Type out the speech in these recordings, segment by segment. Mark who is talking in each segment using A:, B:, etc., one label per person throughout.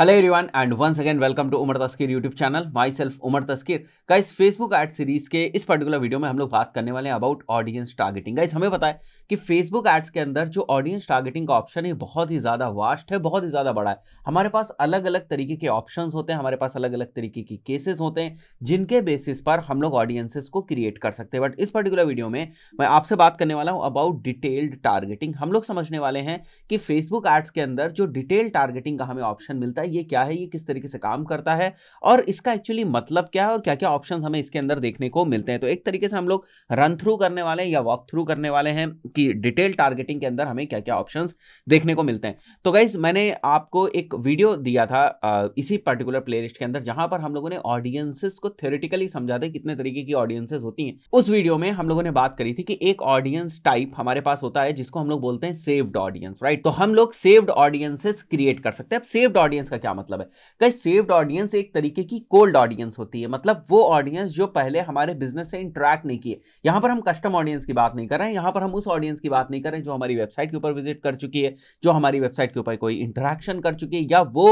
A: Hello and everyone and welcome to Umar Taskar YouTube channel YouTube self Umar Taskar का इस Facebook ad series के इस particular video में हम लोग बात करने वाले हैं अबाउट ऑडियंस टारगेटिंग गाइस हमें पता है कि फेसबुक एड्स के अंदर जो ऑडियंस टारगेटिंग का ऑप्शन है बहुत ही ज़्यादा वास्ट है बहुत ही ज़्यादा बड़ा है हमारे पास अलग अलग तरीके के ऑप्शन होते हैं हमारे पास अलग अलग तरीके के केसेस होते हैं जिनके बेसिस पर हम लोग ऑडियंसेस को क्रिएट कर सकते हैं बट इस पर्टिकुलर वीडियो में मैं आपसे बात करने वाला हूँ अबाउट डिटेल्ड टारगेटिंग हम लोग समझने वाले हैं कि फेसबुक एड्स के अंदर जो डिटेल टारगेटिंग का हमें ऑप्शन मिलता है है ये क्या है ये किस तरीके से काम करता है और इसका एक्चुअली मतलब क्या है और क्या क्या ऑप्शन हमें इसके अंदर देखने को मिलते हैं तो एक तरीके से हम लोग रन थ्रू करने वाले हैं या वॉक थ्रू करने वाले हैं कि डिटेल टारगेटिंग के अंदर हमें क्या क्या ऑप्शन देखने को मिलते हैं तो गाइज मैंने आपको एक वीडियो दिया था इसी पर्टिकुलर प्ले के अंदर जहां पर हम लोगों ने ऑडियंसेस को थ्योरेटिकली समझा था कितने तरीके की ऑडियंसेस होती हैं उस वीडियो में हम लोगों ने बात करी थी कि एक ऑडियंस टाइप हमारे पास होता है जिसको हम लोग बोलते हैं सेव्ड ऑडियंस राइट तो हम लोग सेव्ड ऑडियंसेस क्रिएट कर सकते हैं अब सेव्ड ऑडियंस का क्या मतलब है कई सेव्ड ऑडियंस एक तरीके की कोल्ड ऑडियंस होती है मतलब वो ऑडियंस जो पहले हमारे बिजनेस से इंटरेक्ट नहीं किए यहाँ पर हम कस्टम ऑडियंस की बात नहीं कर रहे हैं यहाँ पर हम उस ऑडियंस की बात नहीं कर रहे हैं जो हमारी वेबसाइट के ऊपर विजिट कर चुकी है जो हमारी वेबसाइट के ऊपर कोई इंटरेक्शन कर चुकी है या वो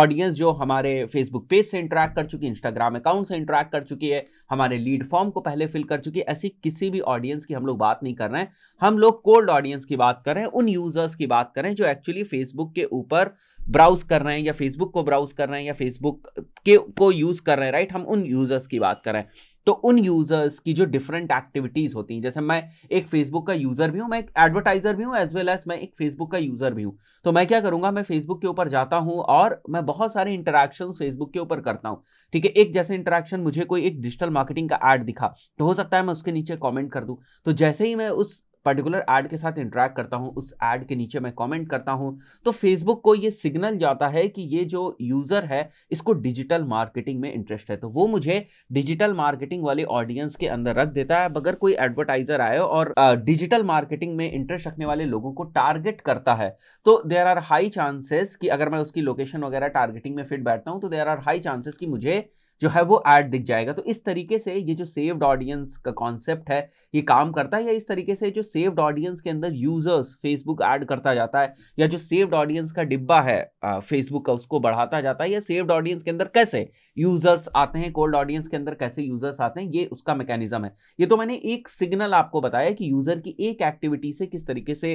A: ऑडियंस जो हमारे फेसबुक पेज से इंटरेक्ट कर चुकी है इंस्टाग्राम अकाउंट से इंटरेक्ट कर चुकी है हमारे लीड फॉर्म को पहले फिल कर चुकी है ऐसी किसी भी ऑडियंस की हम लोग बात नहीं कर रहे हैं हम लोग कोल्ड ऑडियंस की बात कर रहे हैं उन यूजर्स की बात कर रहे हैं जो एक्चुअली फेसबुक के ऊपर ब्राउज कर रहे हैं या फेसबुक को ब्राउज कर रहे हैं या फेसबुक के को यूज़ कर रहे हैं राइट हम उन यूज़र्स की बात कर रहे हैं तो उन यूज़र्स की जो डिफरेंट एक्टिविटीज़ होती हैं जैसे मैं एक फेसबुक का यूज़र भी हूँ मैं एक एडवर्टाइज़र भी हूँ एज वेल एज मैं एक फेसबुक का यूज़र भी हूं तो मैं क्या करूँगा मैं फेसबुक के ऊपर जाता हूँ और मैं बहुत सारे इंटरेक्शन फेसबुक के ऊपर करता हूँ ठीक है एक जैसे इंटरेक्शन मुझे कोई एक डिजिटल मार्केटिंग का एड दिखा तो हो सकता है मैं उसके नीचे कॉमेंट कर दूँ तो जैसे ही मैं उस पर्टिकुलर एड के साथ इंटरेक्ट करता हूँ उस एड के नीचे मैं कमेंट करता हूँ तो फेसबुक को ये सिग्नल जाता है कि ये जो यूज़र है इसको डिजिटल मार्केटिंग में इंटरेस्ट है तो वो मुझे डिजिटल मार्केटिंग वाले ऑडियंस के अंदर रख देता है अगर कोई एडवर्टाइजर आए और डिजिटल मार्केटिंग में इंटरेस्ट रखने वाले लोगों को टारगेट करता है तो देर आर हाई चांसेस कि अगर मैं उसकी लोकेशन वगैरह टारगेटिंग में फिट बैठता हूँ तो देर आर हाई चांसेस कि मुझे जो है वो ऐड दिख जाएगा तो इस तरीके से ये जो सेव्ड ऑडियंस का कॉन्सेप्ट है ये काम करता है या इस तरीके से जो सेव्ड ऑडियंस के अंदर यूजर्स फेसबुक ऐड करता जाता है या जो सेव्ड ऑडियंस का डिब्बा है फेसबुक का उसको बढ़ाता जाता है या सेव्ड ऑडियंस के अंदर कैसे यूजर्स आते हैं कोल्ड ऑडियंस के अंदर कैसे यूजर्स आते हैं ये उसका मैकेनिज्म है ये तो मैंने एक सिग्नल आपको बताया कि यूजर की एक एक्टिविटी से किस तरीके से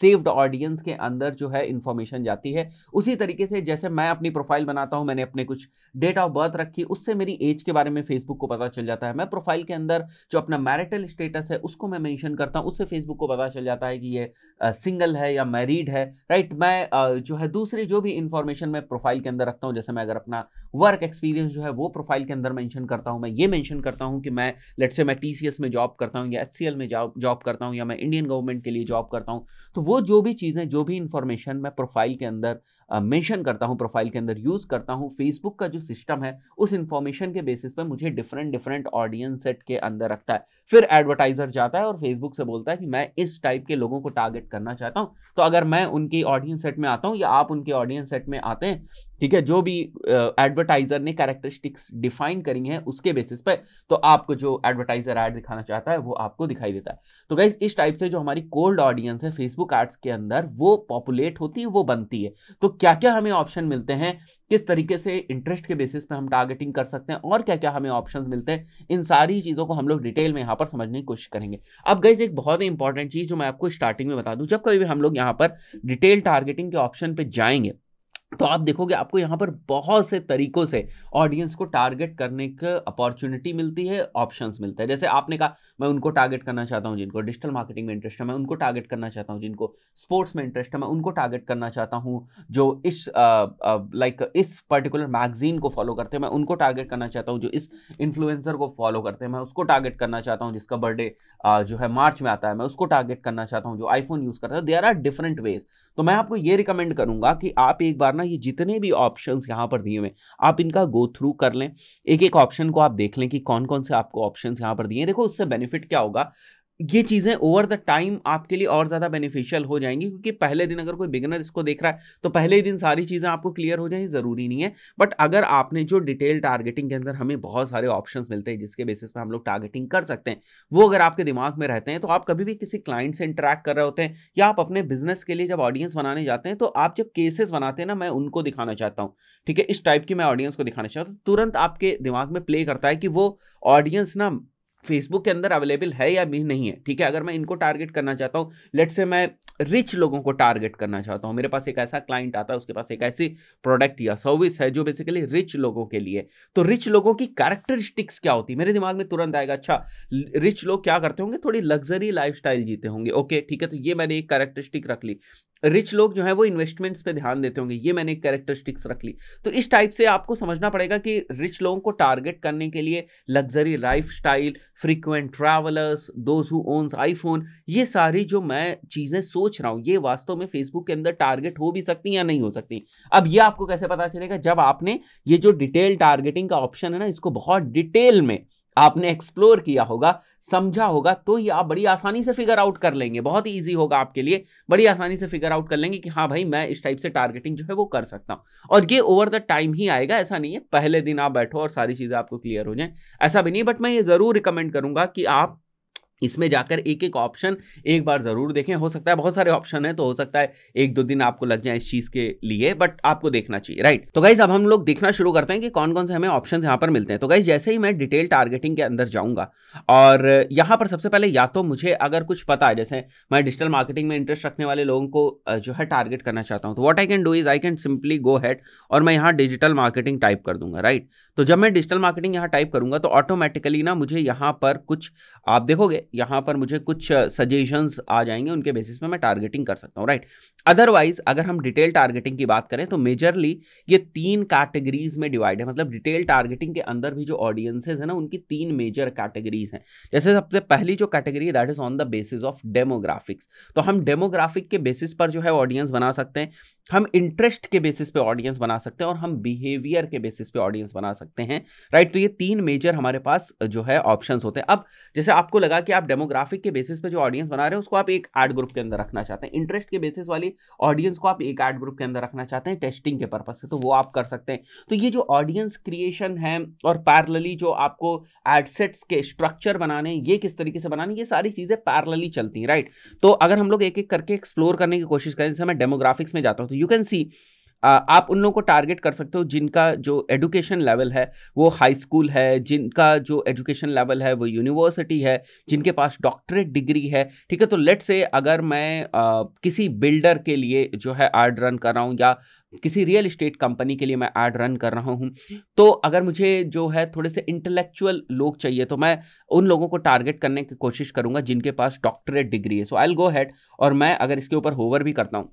A: सेव्ड ऑडियंस के अंदर जो है इंफॉर्मेशन जाती है उसी तरीके से जैसे मैं अपनी प्रोफाइल बनाता हूं मैंने अपने कुछ डेट ऑफ बर्थ रखी उससे मेरी एज के बारे में फेसबुक को पता चल जाता है मैं प्रोफाइल के अंदर जो अपना मैरिटल स्टेटस है उसको मैं मेंशन करता हूँ उससे फेसबुक को पता चल जाता है कि ये सिंगल है या मैरिड है राइट मैं आ, जो है दूसरी जो भी इंफॉर्मेशन मैं प्रोफाइल के अंदर रखता हूँ जैसे मैं अगर अपना वर्क एक्सपीरियंस जो है वो प्रोफाइल के अंदर मैंशन करता हूँ मैं ये मैंशन करता हूँ कि मैं लेट से मैं टी में जॉब करता हूँ या एच में जॉब करता हूँ या मैं इंडियन गवर्नमेंट के लिए जॉब करता हूँ तो वो जो भी चीज़ें जो भी इंफॉर्मेशन मैं प्रोफाइल के अंदर मेंशन करता हूँ प्रोफाइल के अंदर यूज़ करता हूँ फेसबुक का जो सिस्टम है उस इंफॉर्मेशन के बेसिस पर मुझे डिफरेंट डिफरेंट ऑडियंस सेट के अंदर रखता है फिर एडवर्टाइज़र जाता है और फेसबुक से बोलता है कि मैं इस टाइप के लोगों को टारगेट करना चाहता हूँ तो अगर मैं उनकी ऑडियंस सेट में आता हूँ या आप उनके ऑडियंस सेट में आते हैं ठीक है जो भी एडवर्टाइजर ने कैरेक्टरिस्टिक्स डिफाइन करी हैं उसके बेसिस पर तो आपको जो एडवर्टाइजर ऐड दिखाना चाहता है वो आपको दिखाई देता है तो गाइज इस टाइप से जो हमारी कोल्ड ऑडियंस है फेसबुक एड्स के अंदर वो पॉपुलेट होती है वो बनती है तो क्या क्या हमें ऑप्शन मिलते हैं किस तरीके से इंटरेस्ट के बेसिस पे हम टारगेटिंग कर सकते हैं और क्या क्या हमें ऑप्शन मिलते हैं इन सारी चीज़ों को हम लोग डिटेल में यहाँ पर समझने की कोशिश करेंगे अब गाइज एक बहुत ही इंपॉर्टेंट चीज़ जो मैं आपको स्टार्टिंग में बता दूँ जब कभी भी हम लोग यहाँ पर डिटेल टारगेटिंग के ऑप्शन पर जाएंगे तो आप देखोगे आपको यहाँ पर बहुत से तरीकों से ऑडियंस को टारगेट करने का अपॉर्चुनिटी मिलती है ऑप्शंस मिलते हैं जैसे आपने कहा मैं उनको टारगेट करना चाहता हूँ जिनको डिजिटल मार्केटिंग में इंटरेस्ट है मैं उनको टारगेट करना चाहता हूँ जिनको स्पोर्ट्स में इंटरेस्ट है मैं उनको टारगेट करना चाहता हूँ जो इस लाइक इस पर्टिकुलर मैगजीन को फॉलो करते हैं मैं उनको टारगेट करना चाहता हूँ जो इस इन्फ्लुएंसर को फॉलो करते हैं मैं उसको टारगेट करना चाहता हूँ जिसका बर्थडे जो है मार्च में आता है मैं उसको टारगेट करना चाहता हूँ जो आईफोन यूज़ करता है देर आर डिफरेंट वेज तो मैं आपको ये रिकमेंड करूंगा कि आप एक बार ना ये जितने भी ऑप्शन यहाँ पर दिए हुए आप इनका गो थ्रू कर लें एक एक ऑप्शन को आप देख लें कि कौन कौन से आपको ऑप्शन यहाँ पर दिए देखो उससे बेनिफिट क्या होगा ये चीज़ें ओवर द टाइम आपके लिए और ज़्यादा बेनिफिशियल हो जाएंगी क्योंकि पहले दिन अगर कोई बिगनर इसको देख रहा है तो पहले ही दिन सारी चीज़ें आपको क्लियर हो जाए ज़रूरी नहीं है बट अगर आपने जो डिटेल टारगेटिंग के अंदर हमें बहुत सारे ऑप्शन मिलते हैं जिसके बेसिस पर हम लोग टारगेटिंग कर सकते हैं वो अगर आपके दिमाग में रहते हैं तो आप कभी भी किसी क्लाइंट से इंटरेक्ट कर रहे होते हैं या आप अपने बिजनेस के लिए जब ऑडियंस बनाने जाते हैं तो आप जब केसेस बनाते हैं ना मैं उनको दिखाना चाहता हूँ ठीक है इस टाइप की मैं ऑडियंस को दिखाना चाहता हूँ तो तुरंत आपके दिमाग में प्ले करता है कि वो ऑडियंस ना फेसबुक के अंदर अवेलेबल है या भी नहीं है ठीक है अगर मैं इनको टारगेट करना चाहता हूँ लेट से मैं रिच लोगों को टारगेट करना चाहता हूँ मेरे पास एक ऐसा क्लाइंट आता है उसके पास एक ऐसी प्रोडक्ट या सर्विस है जो बेसिकली रिच लोगों के लिए तो रिच लोगों की कैरेक्टरिस्टिक्स क्या होती है मेरे दिमाग में तुरंत आएगा अच्छा रिच लोग क्या करते होंगे थोड़ी लग्जरी लाइफ जीते होंगे ओके ठीक है तो ये मैंने एक कैरेक्टरिस्टिक रख ली रिच लोग जो है वो इन्वेस्टमेंट्स पे ध्यान देते होंगे ये मैंने कैरेक्टरिस्टिक्स रख ली तो इस टाइप से आपको समझना पड़ेगा कि रिच लोगों को टारगेट करने के लिए luxury life style frequent travellers those who owns iPhone ये सारी जो मैं चीज़ें सोच रहा हूँ ये वास्तव में फेसबुक के अंदर टारगेट हो भी सकती या नहीं हो सकती अब ये आपको कैसे पता चलेगा जब आपने ये जो डिटेल टारगेटिंग का ऑप्शन है ना इसको बहुत डिटेल में आपने एक्सप्लोर किया होगा समझा होगा तो ही आप बड़ी आसानी से फिगर आउट कर लेंगे बहुत ही ईजी होगा आपके लिए बड़ी आसानी से फिगर आउट कर लेंगे कि हाँ भाई मैं इस टाइप से टारगेटिंग जो है वो कर सकता हूँ और ये ओवर द टाइम ही आएगा ऐसा नहीं है पहले दिन आप बैठो और सारी चीज़ें आपको क्लियर हो जाए ऐसा भी नहीं बट मैं ये ज़रूर रिकमेंड करूँगा कि आप इसमें जाकर एक एक ऑप्शन एक बार ज़रूर देखें हो सकता है बहुत सारे ऑप्शन हैं तो हो सकता है एक दो दिन आपको लग जाए इस चीज़ के लिए बट आपको देखना चाहिए राइट तो गाइज अब हम लोग देखना शुरू करते हैं कि कौन कौन से हमें ऑप्शन यहाँ पर मिलते हैं तो गाइज जैसे ही मैं डिटेल टारगेटिंग के अंदर जाऊँगा और यहाँ पर सबसे पहले या तो मुझे अगर कुछ पता है जैसे मैं डिजिटल मार्केटिंग में इंटरेस्ट रखने वाले लोगों को जो है टारगेट करना चाहता हूँ तो what I can do is I can simply go ahead और मैं यहाँ डिजिटल मार्केटिंग टाइप कर दूंगा राइट तो जब मैं डिजिटल मार्केटिंग यहाँ टाइप करूंगा तो ऑटोमेटिकली ना मुझे यहाँ पर कुछ आप देखोगे यहाँ पर मुझे कुछ सजेशंस आ जाएंगे उनके बेसिस पे मैं टारगेटिंग कर सकता हूँ राइट अदरवाइज अगर हम डिटेल टारगेटिंग की बात करें तो मेजरली ये तीन कैटेगरीज में डिवाइड है मतलब डिटेल टारगेटिंग के अंदर भी जो ऑडियंसेज है ना उनकी तीन मेजर कैटेगरीज हैं जैसे सबसे पहली जो category that is on the basis of demographics तो हम डेमोग्राफिक के बेसिस पर जो है ऑडियंस बना सकते हैं हम इंटरेस्ट के बेसिस पे ऑडियंस बना सकते हैं और हम बिहेवियर के बेसिस पे ऑडियंस बना सकते हैं राइट तो ये तीन मेजर हमारे पास जो है ऑप्शंस होते हैं अब जैसे आपको लगा कि आप डेमोग्राफिक के बेसिस पे जो ऑडियंस बना रहे हैं उसको आप एक आर्ट ग्रुप के अंदर रखना चाहते हैं इंटरेस्ट के बेसिस वाली ऑडियंस को आप एक आर्ट ग्रुप के अंदर रखना चाहते हैं टेस्टिंग के पर्पज से तो वो आप कर सकते हैं तो ये जो ऑडियंस क्रिएशन है और पैरलली जो आपको एडसेट्स के स्ट्रक्चर बनाने ये किस तरीके से बनाने ये सारी चीज़ें पैरलली चलती हैं राइट तो अगर हम लोग एक एक करके एक्सप्लोर करने की कोशिश करें जैसे मैं डेमोग्राफिक्स में जाता हूँ तो यू कैन सी आप उन लोगों को टारगेट कर सकते हो जिनका जो एजुकेशन लेवल है वो हाई स्कूल है जिनका जो एजुकेशन लेवल है वो यूनिवर्सिटी है जिनके पास डॉक्टरेट डिग्री है ठीक है तो लेट से अगर मैं आ, किसी बिल्डर के लिए जो है आर्ड रन कर रहा हूँ या किसी रियल इस्टेट कंपनी के लिए मैं एड रन कर रहा हूँ तो अगर मुझे जो है थोड़े से इंटेलेक्चुअल लोग चाहिए तो मैं उन लोगों को टारगेट करने की कोशिश करूँगा जिनके पास डॉक्टरेट डिग्री है सो आई गो हैड और मैं अगर इसके ऊपर होवर भी करता हूँ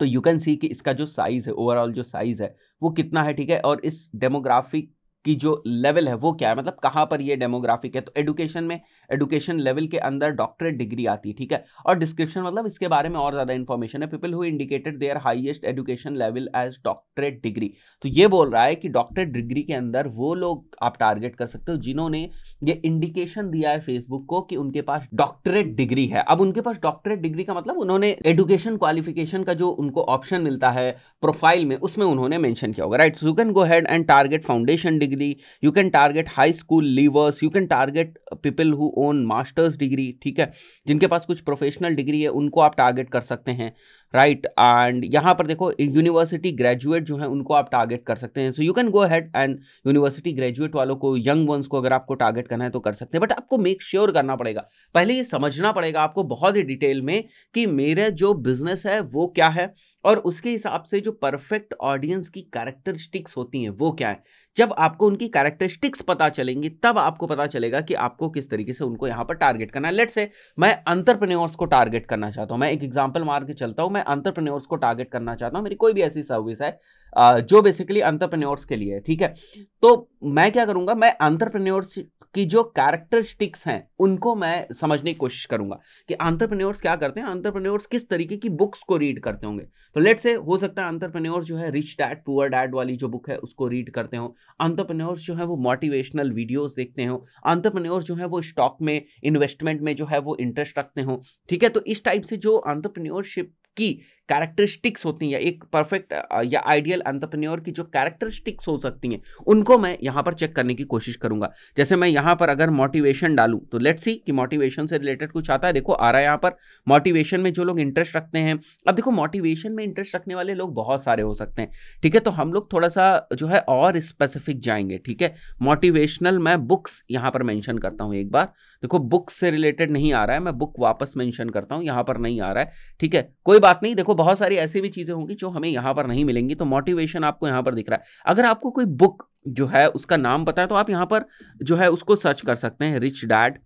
A: तो यू कैन सी कि इसका जो साइज़ है ओवरऑल जो साइज़ है वो कितना है ठीक है और इस डेमोग्राफिक की जो लेवल है वो क्या है मतलब कहाँ पर ये डेमोग्राफिक है तो एडुकेशन में एडुकेशन लेवल के अंदर डॉक्टरेट डिग्री आती है ठीक है और डिस्क्रिप्शन मतलब इसके बारे में और ज़्यादा इन्फॉर्मेशन है people who indicated their highest education level as doctorate degree तो ये बोल रहा है कि डॉक्टरेट डिग्री के अंदर वो लोग आप टारगेट कर सकते हो जिन्होंने ये इंडिकेशन दिया है फेसबुक को कि उनके पास डॉक्टरेट डिग्री है अब उनके पास डॉक्टरेट डिग्री का मतलब उन्होंने एडुकेशन क्वालिफिकेशन का जो उनको ऑप्शन मिलता है प्रोफाइल में उसमें उन्होंने मैंशन किया होगा right you can go ahead and target foundation degree degree you can target high school leavers you can target people who own masters degree ठीक है जिनके पास कुछ प्रोफेशनल डिग्री है उनको आप टारगेट कर सकते हैं राइट एंड यहाँ पर देखो यूनिवर्सिटी ग्रेजुएट जो है उनको आप टारगेट कर सकते हैं so you can go ahead and university graduate वालों को यंग वंस को अगर आपको टारगेट करना है तो कर सकते हैं बट आपको मेक श्योर sure करना पड़ेगा पहले ये समझना पड़ेगा आपको बहुत ही डिटेल में कि मेरा जो बिजनेस है वो क्या है और उसके हिसाब से जो परफेक्ट ऑडियंस की कैरेक्टरिस्टिक्स होती हैं वो क्या है जब आपको उनकी कैरेक्टरिस्टिक्स पता चलेंगी तब आपको पता चलेगा कि आपको किस तरीके से उनको यहाँ पर टारगेट करना है लेट से मैं अंतरप्रेन्योर्स को टारगेट करना चाहता हूँ मैं एक एग्जाम्पल मार के चलता हूँ मैं अंतरप्रन्योर्स को टारगेट करना चाहता हूँ मेरी कोई भी ऐसी सर्विस है जो बेसिकली अंतरप्रन्योर्स के लिए है ठीक है तो मैं क्या करूँगा मैं अंतरप्रन्योर्स कि जो कैरेक्टरिस्टिक्स हैं उनको मैं समझने की कोशिश करूंगा कि आंट्रप्रन्योर्स क्या करते हैं आंट्रप्रन्योर्स किस तरीके की बुक्स को रीड करते होंगे तो लेट से हो सकता है आंट्रप्रन्योर्स जो है रिच डैड पुअर डैड वाली जो बुक है उसको रीड करते हो आंट्रप्रन्योर्स जो है वो मोटिवेशनल वीडियोस देखते हो आंट्रप्रन्योर्स जो है वो स्टॉक में इन्वेस्टमेंट में जो है वो इंटरेस्ट रखते हो ठीक है तो इस टाइप से जो आंट्रप्रन्योरशिप की कैरेक्टरिस्टिक्स होती हैं एक परफेक्ट या आइडियल अंतरप्रन्योर की जो कैरेक्टरिस्टिक्स हो सकती हैं उनको मैं यहाँ पर चेक करने की कोशिश करूँगा जैसे मैं यहाँ पर अगर मोटिवेशन डालूँ तो लेट्स सी कि मोटिवेशन से रिलेटेड कुछ आता है देखो आ रहा है यहाँ पर मोटिवेशन में जो लोग इंटरेस्ट रखते हैं अब देखो मोटिवेशन में इंटरेस्ट रखने वाले लोग बहुत सारे हो सकते हैं ठीक है तो हम लोग थोड़ा सा जो है और स्पेसिफिक जाएंगे ठीक है मोटिवेशनल मैं बुक्स यहाँ पर मैंशन करता हूँ एक बार देखो बुक्स से रिलेटेड नहीं आ रहा है मैं बुक वापस मैंशन करता हूँ यहाँ पर नहीं आ रहा है ठीक है कोई बात नहीं देखो बहुत सारी ऐसी भी चीज़ें होंगी जो हमें यहां पर नहीं मिलेंगी तो मोटिवेशन आपको यहां पर दिख रहा है अगर आपको कोई बुक जो है उसका नाम पता है तो आप यहां पर जो है उसको सर्च कर सकते हैं rich dad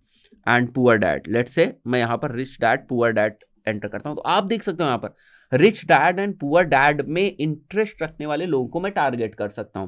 A: and poor dad let say मैं यहां पर rich dad poor dad enter करता हूं तो आप देख सकते हो यहां पर rich dad and poor dad में इंटरेस्ट रखने वाले लोगों को मैं टारगेट कर सकता हूं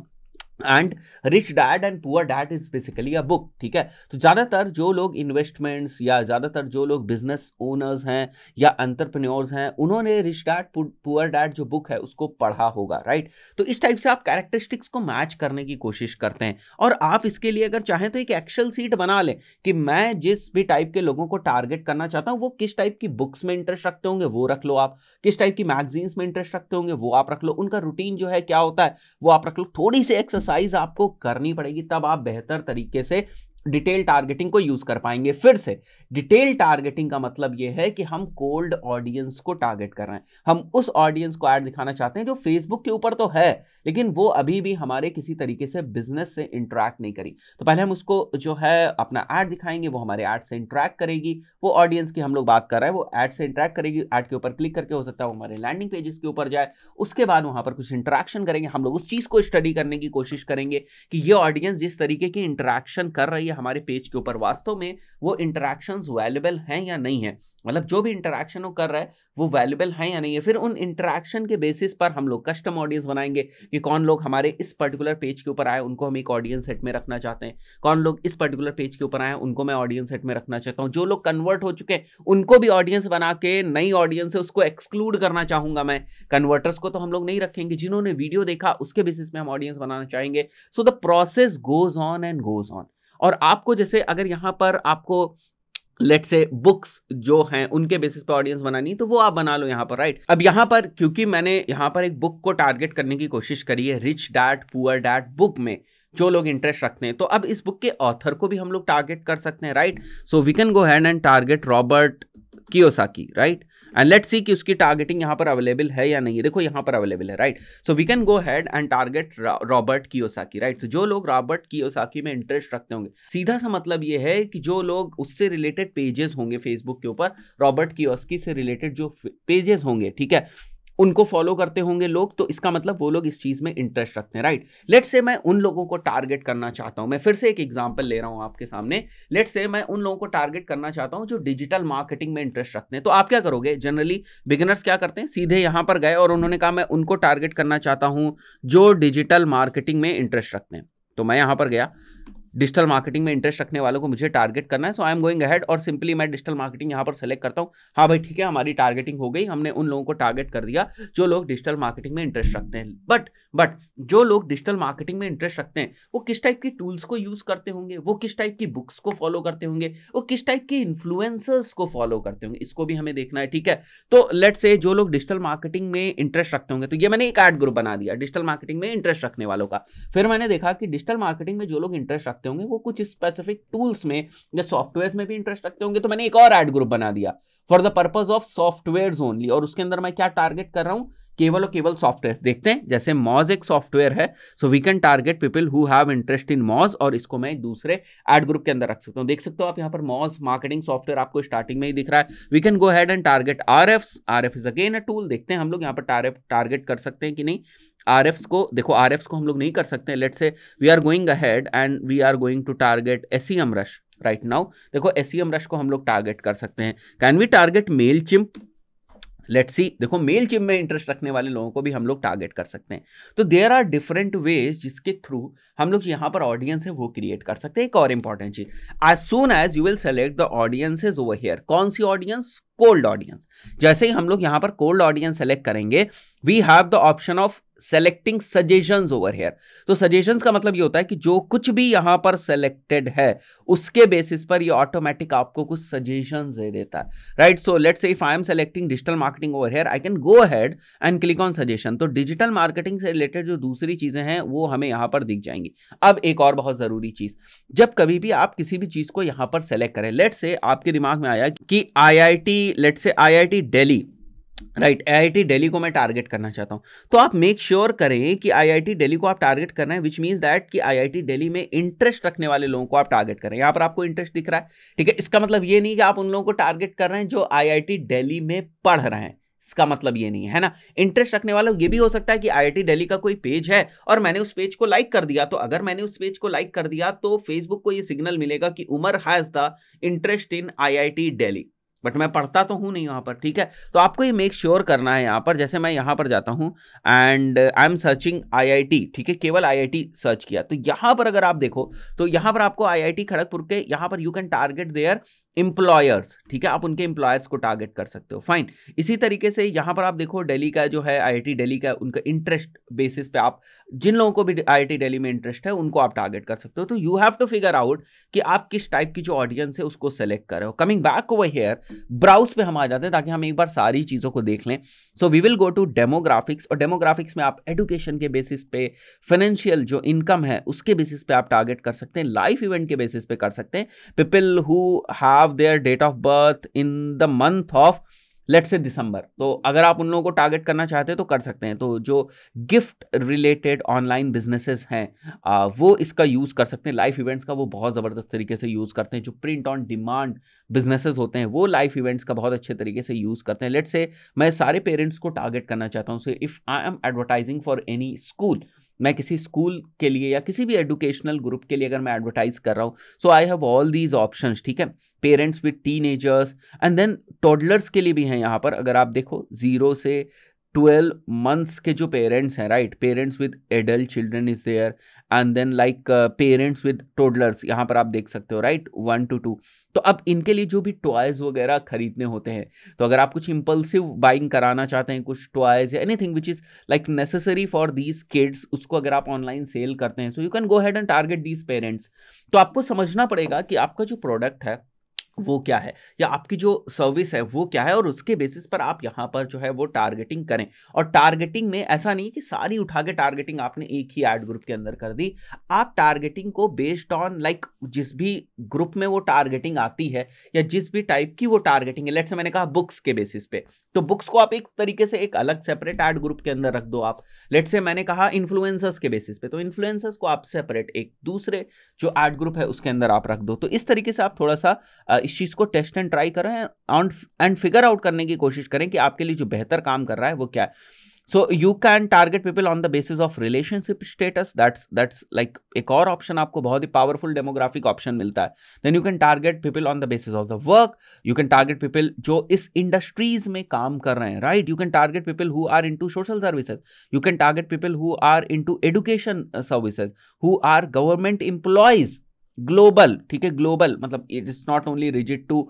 A: and rich dad and poor dad is basically a book ठीक है तो ज़्यादातर जो लोग इन्वेस्टमेंट्स या ज़्यादातर जो लोग बिजनेस ओनर्स हैं या अंतरप्रन्योर्स हैं उन्होंने रिच डैड पुअर डैड जो बुक है उसको पढ़ा होगा राइट तो इस टाइप से आप कैरेक्टरिस्टिक्स को मैच करने की कोशिश करते हैं और आप इसके लिए अगर चाहें तो एक एक्शल सीट बना लें कि मैं जिस भी टाइप के लोगों को टारगेट करना चाहता हूँ वो किस टाइप की बुक्स में इंटरेस्ट रखते होंगे वो रख लो आप किस टाइप की मैगजीन्स में इंटरेस्ट रखते होंगे वो आप रख लो उनका रूटीन जो है क्या होता है वो आप रख लो थोड़ी सी एक्सरसाइज एक्सरसाइज आपको करनी पड़ेगी तब आप बेहतर तरीके से डिटेल टारगेटिंग को यूज कर पाएंगे फिर से डिटेल टारगेटिंग का मतलब यह है कि हम कोल्ड ऑडियंस को टारगेट कर रहे हैं हम उस ऑडियंस को ऐड दिखाना चाहते हैं जो फेसबुक के ऊपर तो है लेकिन वो अभी भी हमारे किसी तरीके से बिजनेस से इंटरेक्ट नहीं करी तो पहले हम उसको जो है अपना ऐड दिखाएंगे वो हमारे ऐड से इंटरेक्ट करेगी वो ऑडियंस की हम लोग बात कर रहे हैं वो ऐड से इंटरेक्ट करेगी ऐड के ऊपर क्लिक करके हो सकता है वो हमारे लैंडिंग पेजेस के ऊपर जाए उसके बाद वहां पर कुछ इंट्रैक्शन करेंगे हम लोग उस चीज़ को स्टडी करने की कोशिश करेंगे कि ये ऑडियंस जिस तरीके की इंट्रैक्शन कर रही है हमारे पेज के ऊपर वास्तव में वो इंटरेक्शन वैल्यूबल हैं या नहीं है मतलब जो भी इंटरेक्शन वो कर रहा है वो वैल्यूबल है या नहीं है फिर उन इंटरेक्शन के बेसिस पर हम लोग कस्टम ऑडियंस बनाएंगे कि कौन लोग हमारे इस पर्टिकुलर पेज के ऊपर आए उनको हम एक ऑडियंस सेट में रखना चाहते हैं कौन लोग इस पर्टिकुलर पेज के ऊपर आए उनको मैं ऑडियंस सेट में रखना चाहता हूँ जो लोग कन्वर्ट हो चुके हैं उनको भी ऑडियंस बना के नई ऑडियंस है उसको एक्सक्लूड करना चाहूँगा मैं कन्वर्टर्स को तो हम लोग नहीं रखेंगे जिन्होंने वीडियो देखा उसके बेसिस में हम ऑडियंस बनाना चाहेंगे so the process goes on and goes on और आपको जैसे अगर यहाँ पर आपको लेट से बुक्स जो हैं उनके बेसिस पे ऑडियंस बनानी है तो वो आप बना लो यहाँ पर राइट अब यहाँ पर क्योंकि मैंने यहाँ पर एक बुक को टारगेट करने की कोशिश करी है rich dad poor dad book में जो लोग इंटरेस्ट रखते हैं तो अब इस बुक के ऑथर को भी हम लोग टारगेट कर सकते हैं right so we can go ahead and target Robert Kiyosaki right and let see कि उसकी टारगेटिंग यहाँ पर अवेलेबल है या नहीं देखो यहाँ पर अवेलेबल है right so we can go ahead and target Robert Kiyosaki right तो जो लोग रॉबर्ट कियोसाकी में इंटरेस्ट रखते होंगे सीधा सा मतलब ये है कि जो लोग उससे रिलेटेड पेजेस होंगे फेसबुक के ऊपर रॉबर्ट कियोस्की से रिलेटेड जो पेजेस होंगे ठीक है उनको फॉलो करते होंगे लोग तो इसका मतलब वो लोग इस चीज़ में इंटरेस्ट रखते हैं राइट लेट से मैं उन लोगों को टारगेट करना चाहता हूँ मैं फिर से एक एग्जाम्पल ले रहा हूँ आपके सामने लेट से मैं उन लोगों को टारगेट करना चाहता हूँ जो डिजिटल मार्केटिंग में इंटरेस्ट रखते हैं तो आप क्या करोगे जनरली बिगिनर्स क्या करते हैं सीधे यहाँ पर गए और उन्होंने कहा मैं उनको टारगेट करना चाहता हूँ जो डिजिटल मार्केटिंग में इंटरेस्ट रखते हैं तो मैं यहाँ पर गया डिजिटल मार्केटिंग में इंटरेस्ट रखने वालों को मुझे टारगेट करना है so I am going ahead और सिंपली मैं डिजिटल मार्केटिंग यहाँ पर सेलेक्ट करता हूँ हाँ भाई ठीक है हमारी टारगेटिंग हो गई हमने उन लोगों को टारगेट कर दिया जो लोग डिजिटल मार्केटिंग में इंटरेस्ट रखते हैं बट बट जो लोग डिजिटल मार्केटिंग में इंटरेस्ट रखते हैं वो किस टाइप की टूल्स को यूज़ करते होंगे वो किस टाइप की बुक्स को फॉलो करते होंगे वो किस टाइप के इन्फ्लुएंसर्स को फॉलो करते होंगे इसको भी हमें देखना है ठीक है तो लेट से जो लोग डिजिटल मार्केटिंग में इंटरेस्ट रखते होंगे तो ये मैंने एक एड ग्रुप बना दिया डिजिटल मार्केटिंग में इंटरेस्ट रखने वालों का फिर मैंने देखा कि डिजिटल मार्केटिंग में जो लोग इंटरेस्ट रखते रखते होंगे वो कुछ स्पेसिफिक टूल्स में या सॉफ्टवेयर में भी इंटरेस्ट रखते होंगे तो मैंने एक और एड ग्रुप बना दिया for the purpose of software only और उसके अंदर मैं क्या टारगेट कर रहा हूँ केवल और केवल सॉफ्टवेयर देखते हैं जैसे मॉज एक सॉफ्टवेयर है so we can target people who have interest in Moz और इसको मैं एक दूसरे एड ग्रुप के अंदर रख सकता हूँ देख सकते हो आप यहाँ पर मॉज मार्केटिंग सॉफ्टवेयर आपको स्टार्टिंग में ही दिख रहा है we can go ahead and target R F R F is again a tool देखते हैं हम लोग यहाँ पर टारगेट कर सकते हैं कि नहीं आर को देखो आर को हम लोग नहीं कर सकते let say we are going ahead and we are going to target SEMrush right now देखो एस रश e को हम लोग टारगेट कर सकते हैं can we target Mailchimp let see देखो मेल चिम में इंटरेस्ट रखने वाले लोगों को भी हम लोग टारगेट कर सकते हैं तो देर आर डिफरेंट वेज जिसके थ्रू हम लोग यहाँ पर ऑडियंस है वो क्रिएट कर सकते हैं एक और इंपॉर्टेंट चीज as soon as you will select the is over here कौन सी ऑडियंस कोल्ड ऑडियंस जैसे ही हम लोग यहाँ पर कोल्ड ऑडियंस सेलेक्ट करेंगे we have the option of selecting suggestions over here तो सजेशंस का मतलब ये होता है कि जो कुछ भी यहां पर सेलेक्टेड है उसके बेसिस पर ये ऑटोमेटिक आपको कुछ सजेशंस दे देता है right so let's say if I am selecting digital marketing over here I can go ahead and click on suggestion तो डिजिटल मार्केटिंग से रिलेटेड जो दूसरी चीज़ें हैं वो हमें यहां पर दिख जाएंगी अब एक और बहुत ज़रूरी चीज़ जब कभी भी आप किसी भी चीज़ को यहाँ पर सेलेक्ट करें लेट से आपके दिमाग में आया कि आई I T let say I I T Delhi right I Delhi को मैं टारगेट करना चाहता हूँ तो आप मेक श्योर sure करें कि आईआईटी दिल्ली को आप टारगेट करना है विच मीन्स दैट कि आईआईटी दिल्ली में इंटरेस्ट रखने वाले लोगों को आप टारगेट करें यहाँ पर आपको इंटरेस्ट दिख रहा है ठीक है इसका मतलब ये नहीं कि आप उन लोगों को टारगेट कर रहे हैं जो आई दिल्ली में पढ़ रहे हैं इसका मतलब ये नहीं है ना इंटरेस्ट रखने वाला ये भी हो सकता है कि आई दिल्ली का कोई पेज है और मैंने उस पेज को लाइक कर दिया तो अगर मैंने उस पेज को लाइक कर दिया तो फेसबुक को ये सिग्नल मिलेगा कि Umar has the interest in I Delhi but मैं पढ़ता तो हूँ नहीं वहाँ पर ठीक है तो आपको ये मेक श्योर sure करना है यहाँ पर जैसे मैं यहाँ पर जाता हूँ and I am searching IIT ठीक है केवल आईआईटी सर्च किया तो यहाँ पर अगर आप देखो तो यहाँ पर आपको आईआईटी खड़गपुर के यहाँ पर you can target their employers ठीक है आप उनके एम्प्लॉयर्स को टारगेट कर सकते हो फाइन इसी तरीके से यहाँ पर आप देखो डेली का जो है आई आई का उनका इंटरेस्ट बेसिस पे आप जिन लोगों को भी आई दिल्ली में इंटरेस्ट है उनको आप टारगेट कर सकते हो तो you have to figure out कि आप किस टाइप की जो ऑडियंस है उसको सेलेक्ट कर रहे हो coming back over here browse पे हम आ जाते हैं ताकि हम एक बार सारी चीज़ों को देख लें so we will go to demographics और डेमोग्राफिक्स में आप एडुकेशन के बेसिस पे फाइनेंशियल जो इनकम है उसके बेसिस पे आप टारगेट कर सकते हैं लाइफ इवेंट के बेसिस पे कर सकते हैं people who have their date of birth in the month of let say December तो अगर आप उन लोगों को टारगेट करना चाहते हैं तो कर सकते हैं तो जो गिफ्ट रिलेटेड ऑनलाइन बिजनेसेस हैं वो इसका यूज़ कर सकते हैं लाइफ इवेंट्स का वो बहुत ज़बरदस्त तरीके से यूज़ करते हैं जो प्रिंट ऑन डिमांड बिजनेसेस होते हैं वो लाइफ इवेंट्स का बहुत अच्छे तरीके से यूज़ करते हैं लेट से मैं सारे पेरेंट्स को टारगेट करना चाहता हूँ if I am advertising for any school मैं किसी स्कूल के लिए या किसी भी एडुकेशनल ग्रुप के लिए अगर मैं एडवर्टाइज कर रहा हूँ so I have all these options ठीक है parents with teenagers and then toddlers के लिए भी हैं यहाँ पर अगर आप देखो ज़ीरो से ट्वेल्व मंथ्स के जो पेरेंट्स हैं right parents with adult children is there and then like parents with toddlers यहाँ पर आप देख सकते हो राइट वन टू टू तो अब इनके लिए जो भी टॉयज़ वगैरह खरीदने होते हैं तो अगर आप कुछ इम्पल्सिव बाइंग कराना चाहते हैं कुछ टॉयज़ या thing which is like necessary for these kids उसको अगर आप ऑनलाइन सेल करते हैं so you can go ahead and target these parents तो आपको समझना पड़ेगा कि आपका जो प्रोडक्ट है वो क्या है या आपकी जो सर्विस है वो क्या है और उसके बेसिस पर आप यहाँ पर जो है वो टारगेटिंग करें और टारगेटिंग में ऐसा नहीं कि सारी उठा के टारगेटिंग आपने एक ही एड ग्रुप के अंदर कर दी आप टारगेटिंग को बेस्ड ऑन लाइक जिस भी ग्रुप में वो टारगेटिंग आती है या जिस भी टाइप की वो टारगेटिंग है लेट से मैंने कहा बुक्स के बेसिस पे तो बुक्स को आप एक तरीके से एक अलग सेपरेट एड ग्रुप के अंदर रख दो आप लेट से मैंने कहा इन्फ्लुएंसर्स के बेसिस पे तो इन्फ्लुएंसर्स को आप सेपरेट एक दूसरे जो एड ग्रुप है उसके अंदर आप रख दो तो इस तरीके से आप थोड़ा सा इस चीज़ को टेस्ट एंड ट्राई करें एंड फिगर आउट करने की कोशिश करें कि आपके लिए जो बेहतर काम कर रहा है वो क्या है so you can target people on the basis of relationship status that's that's like एक और ऑप्शन आपको बहुत ही पावरफुल डेमोग्राफिक ऑप्शन मिलता है then you can target people on the basis of the work you can target people जो इस industries में काम कर रहे हैं right you can target people who are into social services you can target people who are into education services who are government employees global ठीक है global मतलब it is not only rigid to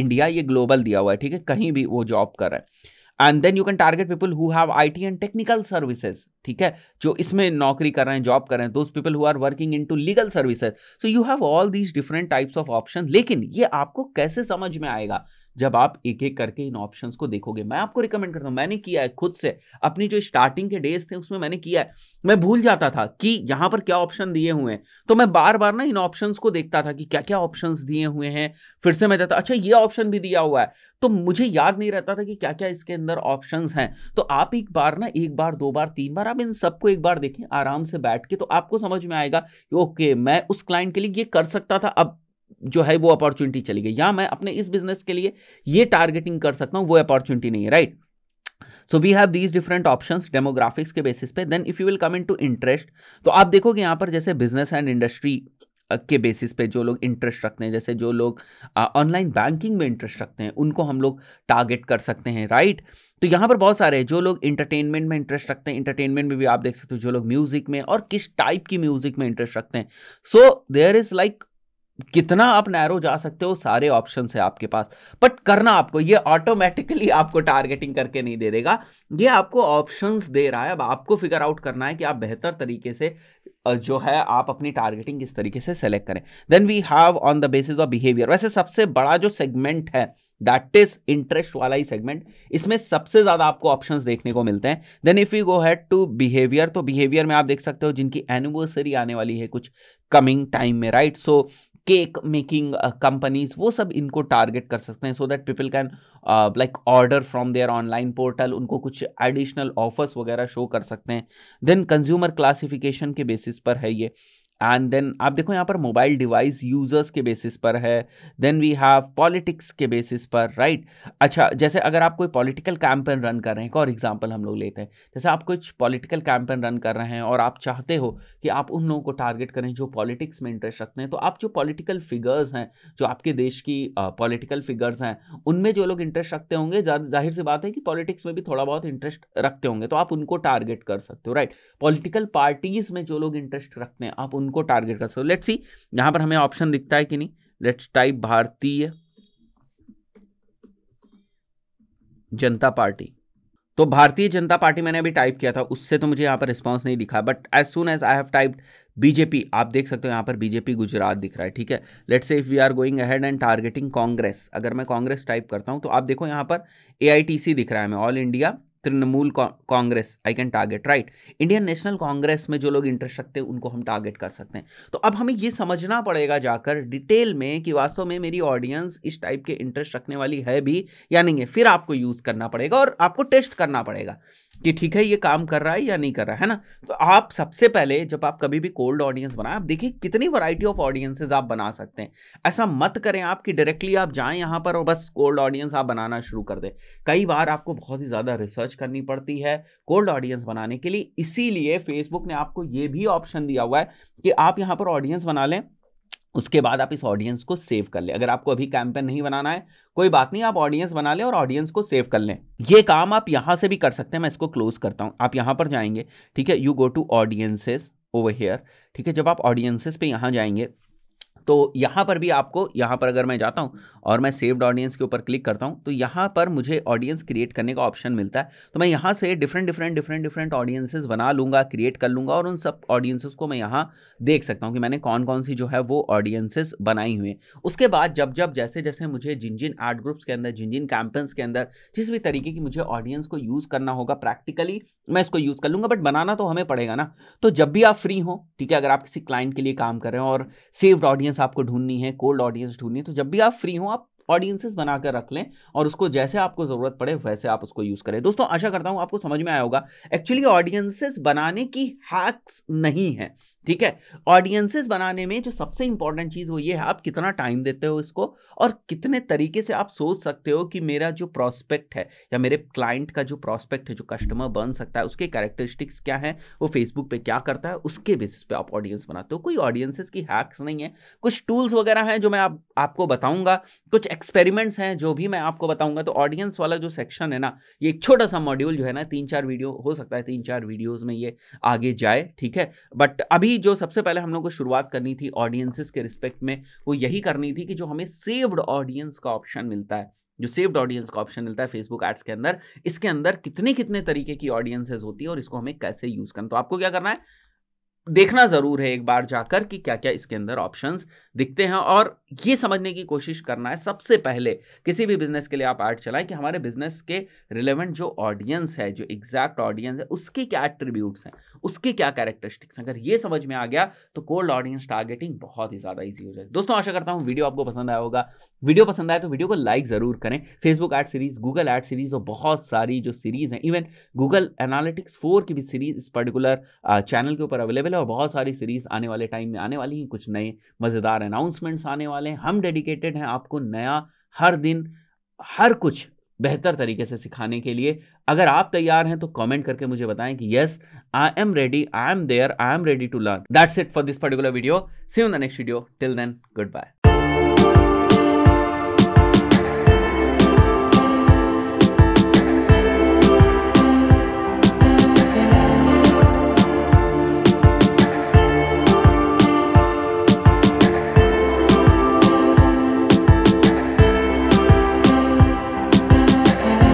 A: India ये global दिया हुआ है ठीक है कहीं भी वो जॉब कर रहा है and then you can target people who have I T and technical services ठीक है जो इसमें नौकरी कर रहे हैं जॉब कर रहे हैं those people who are working into legal services so you have all these different types of option लेकिन ये आपको कैसे समझ में आएगा जब आप एक एक करके इन ऑप्शन को देखोगे मैं आपको रिकमेंड करता हूँ मैंने किया है खुद से अपनी जो स्टार्टिंग के डेज थे उसमें मैंने किया है मैं भूल जाता था कि यहाँ पर क्या ऑप्शन दिए हुए हैं तो मैं बार बार ना इन ऑप्शन को देखता था कि क्या क्या ऑप्शन दिए हुए हैं फिर से मैं जाता अच्छा ये ऑप्शन भी दिया हुआ है तो मुझे याद नहीं रहता था कि क्या क्या इसके अंदर ऑप्शन हैं तो आप एक बार ना एक बार दो बार तीन बार आप इन सबको एक बार देखें आराम से बैठ के तो आपको समझ में आएगा कि ओके मैं उस क्लाइंट के लिए ये कर सकता था अब जो है वो अपॉर्चुनिटी चली गई या मैं अपने इस बिजनेस के लिए ये टारगेटिंग कर सकता हूँ वो अपॉर्चुनिटी नहीं है right so we have these different option demographics के बेसिस पे then if you will come into interest तो आप देखोगे यहाँ पर जैसे बिजनेस एंड इंडस्ट्री के बेसिस पे जो लोग इंटरेस्ट रखते हैं जैसे जो लोग ऑनलाइन बैंकिंग में इंटरेस्ट रखते हैं उनको हम लोग टारगेट कर सकते हैं राइट तो यहाँ पर बहुत सारे हैं जो लोग इंटरटेनमेंट में इंटरेस्ट रखते हैं इंटरटेनमेंट में भी आप देख सकते हो जो लोग म्यूज़िक में और किस टाइप की म्यूज़िक में इंटरेस्ट रखते हैं सो देयर इज़ लाइक कितना आप नैरो जा सकते हो सारे ऑप्शन है आपके पास बट करना आपको ये ऑटोमेटिकली आपको टारगेटिंग करके नहीं दे देगा ये आपको ऑप्शंस दे रहा है अब आपको फिगर आउट करना है कि आप बेहतर तरीके से जो है आप अपनी टारगेटिंग किस तरीके से सेलेक्ट करें then we have on the basis of behaviour वैसे सबसे बड़ा जो सेगमेंट है दैट इज इंटरेस्ट वाला ही सेगमेंट इसमें सबसे ज़्यादा आपको ऑप्शंस देखने को मिलते हैं then if you go ahead to behaviour तो बिहेवियर में आप देख सकते हो जिनकी एनिवर्सरी आने वाली है कुछ कमिंग टाइम में right so cake making companies वो सब इनको टारगेट कर सकते हैं so that people can like order from their online portal उनको कुछ एडिशनल ऑफर्स वगैरह शो कर सकते हैं देन कंज्यूमर क्लासिफिकेशन के बेसिस पर है ये एंड देन आप देखो यहाँ पर मोबाइल डिवाइस यूजर्स के बेसिस पर है देन वी हैव पॉलिटिक्स के बेसिस पर राइट right? अच्छा जैसे अगर आप कोई पॉलिटिकल कैंपेन रन कर रहे हैं एक और एग्जांपल हम लोग लेते हैं जैसे आप कुछ पॉलिटिकल कैंपेन रन कर रहे हैं और आप चाहते हो कि आप उन लोगों को टारगेट करें जो पॉलिटिक्स में इंटरेस्ट रखते हैं तो आप जो पॉलिटिकल फिगर्स हैं जो आपके देश की पॉलिटिकल फिगर्स हैं उनमें जो लोग इंटरेस्ट रखते होंगे जाहिर सी बात है कि पॉलिटिक्स में भी थोड़ा बहुत इंटरेस्ट रखते होंगे तो आप उनको टारगेट कर सकते हो राइट पॉलिटिकल पार्टीज में जो लोग इंटरेस्ट रखते हैं आप उन उनको टारगेट कर सकते हो लेट्स सी यहाँ पर हमें ऑप्शन दिखता है कि नहीं लेट्स टाइप भारतीय जनता पार्टी तो भारतीय जनता पार्टी मैंने अभी टाइप किया था उससे तो मुझे यहाँ पर रिस्पांस नहीं दिखा but as soon as I have typed BJP आप देख सकते हो यहाँ पर बीजेपी गुजरात दिख रहा है ठीक है let's say if we are going ahead and targeting Congress अगर मैं कांग्रेस टाइप करता हूँ तो आप देखो यहाँ पर ए दिख रहा है हमें all India Trinamool Congress I can target right Indian National Congress में जो लोग इंटरेस्ट रखते हैं उनको हम टारगेट कर सकते हैं तो अब हमें ये समझना पड़ेगा जाकर डिटेल में कि वास्तव में मेरी ऑडियंस इस टाइप के इंटरेस्ट रखने वाली है भी या नहीं है फिर आपको यूज़ करना पड़ेगा और आपको टेस्ट करना पड़ेगा कि ठीक है ये काम कर रहा है या नहीं कर रहा है ना तो आप सबसे पहले जब आप कभी भी कोल्ड ऑडियंस बनाएं आप देखिए कितनी वैरायटी ऑफ ऑडियंसेस आप बना सकते हैं ऐसा मत करें आप कि डायरेक्टली आप जाएं यहाँ पर और बस कोल्ड ऑडियंस आप बनाना शुरू कर दें कई बार आपको बहुत ही ज़्यादा रिसर्च करनी पड़ती है कोल्ड ऑडियंस बनाने के लिए इसीलिए फेसबुक ने आपको ये भी ऑप्शन दिया हुआ है कि आप यहाँ पर ऑडियंस बना लें उसके बाद आप इस ऑडियंस को सेव कर लें अगर आपको अभी कैंपेन नहीं बनाना है कोई बात नहीं आप ऑडियंस बना लें और ऑडियंस को सेव कर लें ये काम आप यहाँ से भी कर सकते हैं मैं इसको क्लोज करता हूँ आप यहाँ पर जाएंगे ठीक है you go to audiences over here ठीक है जब आप ऑडियंसेस पे यहाँ जाएंगे तो यहाँ पर भी आपको यहाँ पर अगर मैं जाता हूँ और मैं सेव्ड ऑडियंस के ऊपर क्लिक करता हूँ तो यहाँ पर मुझे ऑडियंस क्रिएट करने का ऑप्शन मिलता है तो मैं यहाँ से different different different different audiences बना लूँगा क्रिएट कर लूँगा और उन सब ऑडियंसेस को मैं यहाँ देख सकता हूँ कि मैंने कौन कौन सी जो है वो ऑडियंसेस बनाई हुई हैं उसके बाद जब जब जैसे जैसे मुझे जिन जिन आर्ट ग्रुप्स के अंदर जिन जिन कैंपेन्स के अंदर जिस भी तरीके की मुझे ऑडियंस को यूज़ करना होगा प्रैक्टिकली मैं इसको यूज़ कर लूँगा बट बनाना तो हमें पड़ेगा ना तो जब भी आप फ्री हो ठीक है अगर आप किसी क्लाइंट के लिए काम कर रहे हो और सेव्ड ऑडियंस ऑडियंस आपको ढूंढनी है कोल्ड ऑडियंस ढूंढनी है तो जब भी आप फ्री हो आप ऑडियंसेस बनाकर रख लें और उसको जैसे आपको ज़रूरत पड़े वैसे आप उसको यूज़ करें दोस्तों आशा करता हूँ आपको समझ में आया होगा एक्चुअली ऑडियंसेस बनाने की हैक्स नहीं है ठीक है ऑडियंसेस बनाने में जो सबसे इंपॉर्टेंट चीज़ वो ये है आप कितना टाइम देते हो इसको और कितने तरीके से आप सोच सकते हो कि मेरा जो प्रोस्पेक्ट है या मेरे क्लाइंट का जो प्रॉस्पेक्ट है जो कस्टमर बन सकता है उसके कैरेक्टरिस्टिक्स क्या है वो फेसबुक पे क्या करता है उसके बेसिस पे आप ऑडियंस बनाते हो कोई ऑडियंसेस की हैक्स नहीं है कुछ टूल्स वगैरह हैं जो मैं आप, आपको बताऊंगा कुछ एक्सपेरिमेंट्स हैं जो भी मैं आपको बताऊंगा तो ऑडियंस वाला जो सेक्शन है ना ये एक छोटा सा मॉड्यूल जो है ना तीन चार वीडियो हो सकता है तीन चार वीडियोज़ में ये आगे जाए ठीक है बट अभी की जो सबसे पहले हम लोग को शुरुआत करनी थी ऑडियंसिस के रिस्पेक्ट में वो यही करनी थी कि जो हमें सेव्ड ऑडियंस का ऑप्शन मिलता है जो सेव्ड ऑडियंस का ऑप्शन मिलता है फेसबुक एड्स के अंदर इसके अंदर कितने कितने तरीके की ऑडियंसेज होती है और इसको हमें कैसे यूज़ करना तो आपको क्या करना है देखना ज़रूर है एक बार जाकर कि क्या क्या इसके अंदर ऑप्शंस दिखते हैं और ये समझने की कोशिश करना है सबसे पहले किसी भी बिजनेस के लिए आप ऐड चलाएं कि हमारे बिजनेस के रिलेवेंट जो ऑडियंस है जो एग्जैक्ट ऑडियंस है उसके क्या एट्रीब्यूट्स हैं उसके क्या कैरेक्टरिस्टिक्स अगर ये समझ में आ गया तो कोल्ड ऑडियंस टारगेटिंग बहुत ही ज़्यादा ईजी हो जाएगी दोस्तों आशा करता हूँ वीडियो आपको पसंद आया होगा वीडियो पसंद आए तो वीडियो को लाइक ज़रूर करें Facebook ad series Google ad series और बहुत सारी जो सीरीज़ हैं इवन गूगल एनालिटिक्स फोर की भी सीरीज़ इस पर्टिकुलर चैनल के ऊपर अवेलेबल है और बहुत सारी सीरीज़ आने वाले टाइम में आने वाली हैं कुछ नए मज़ेदार अनाउंसमेंट्स आने वाले हैं हम डेडिकेटेड हैं आपको नया हर दिन हर कुछ बेहतर तरीके से सिखाने के लिए अगर आप तैयार हैं तो कमेंट करके मुझे बताएं कि yes I am ready I am there I am ready to learn that's it for this particular video see in the next video till then good bye